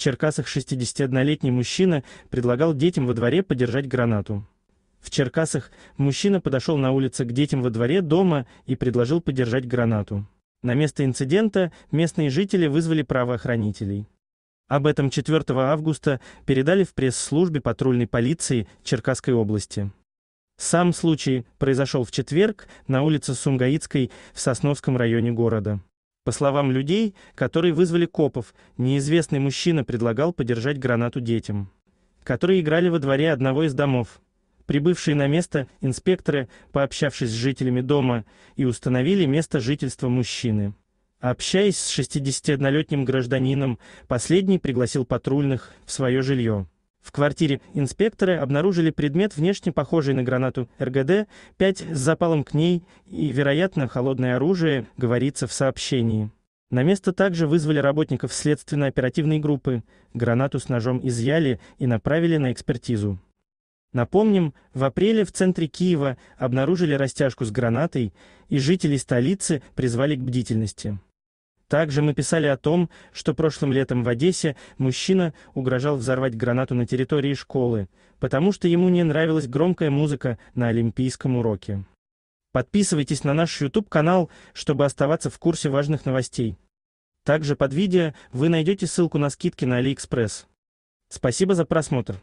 Черкасах 61-летний мужчина предлагал детям во дворе подержать гранату. В Черкасах мужчина подошел на улице к детям во дворе дома и предложил подержать гранату. На место инцидента местные жители вызвали правоохранителей. Об этом 4 августа передали в пресс-службе патрульной полиции Черкасской области. Сам случай произошел в четверг на улице Сумгаицкой в Сосновском районе города. По словам людей, которые вызвали копов, неизвестный мужчина предлагал подержать гранату детям, которые играли во дворе одного из домов. Прибывшие на место инспекторы, пообщавшись с жителями дома, и установили место жительства мужчины. Общаясь с 61-летним гражданином, последний пригласил патрульных в свое жилье. В квартире инспекторы обнаружили предмет, внешне похожий на гранату РГД, 5 с запалом к ней и, вероятно, холодное оружие, говорится в сообщении. На место также вызвали работников следственно-оперативной группы, гранату с ножом изъяли и направили на экспертизу. Напомним, в апреле в центре Киева обнаружили растяжку с гранатой, и жители столицы призвали к бдительности. Также мы писали о том, что прошлым летом в Одессе мужчина угрожал взорвать гранату на территории школы, потому что ему не нравилась громкая музыка на олимпийском уроке. Подписывайтесь на наш YouTube-канал, чтобы оставаться в курсе важных новостей. Также под видео вы найдете ссылку на скидки на AliExpress. Спасибо за просмотр.